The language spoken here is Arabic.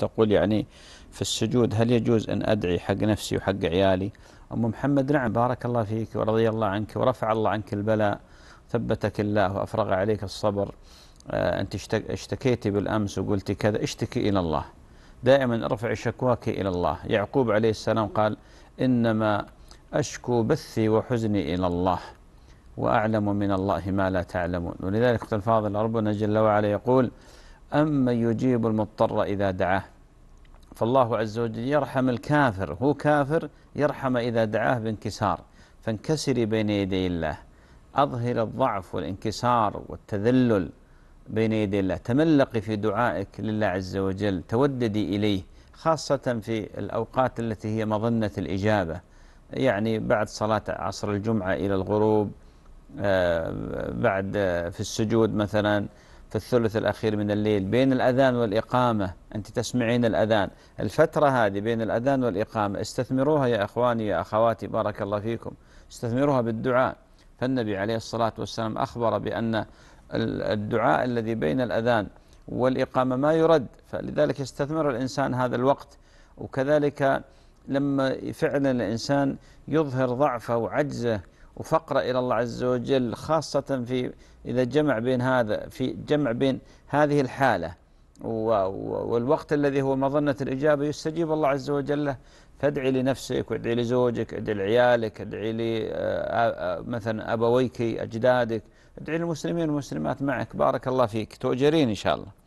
تقول يعني في السجود هل يجوز أن أدعي حق نفسي وحق عيالي أم محمد نعم بارك الله فيك ورضي الله عنك ورفع الله عنك البلاء ثبتك الله وأفرغ عليك الصبر آه، أنت اشتكيتي بالأمس وقلت كذا اشتكي إلى الله دائما ارفع شكواك إلى الله يعقوب عليه السلام قال إنما أشكو بثي وحزني إلى الله وأعلم من الله ما لا تعلمون ولذلك الفاضل ربنا جل وعلا يقول أما يجيب المضطر إذا دعاه فالله عز وجل يرحم الكافر هو كافر يرحم إذا دعاه بانكسار فانكسري بين يدي الله أظهر الضعف والانكسار والتذلل بين يدي الله تملقي في دعائك لله عز وجل توددي إليه خاصة في الأوقات التي هي مظنة الإجابة يعني بعد صلاة عصر الجمعة إلى الغروب آه، بعد في السجود مثلا في الثلث الأخير من الليل بين الأذان والإقامة أنت تسمعين الأذان الفترة هذه بين الأذان والإقامة استثمروها يا إخواني يا أخواتي بارك الله فيكم استثمروها بالدعاء فالنبي عليه الصلاة والسلام أخبر بأن الدعاء الذي بين الأذان والإقامة ما يرد فلذلك يستثمر الإنسان هذا الوقت وكذلك لما فعلا الإنسان يظهر ضعفه وعجزه وفقرة إلى الله عز وجل خاصة في إذا جمع بين هذا في جمع بين هذه الحالة والوقت الذي هو مظنة الإجابة يستجيب الله عز وجل له فادعي لنفسك وادعي لزوجك ادعي لعيالك ادعي لي مثلا أبويك أجدادك ادعي للمسلمين والمسلمات معك بارك الله فيك تؤجرين إن شاء الله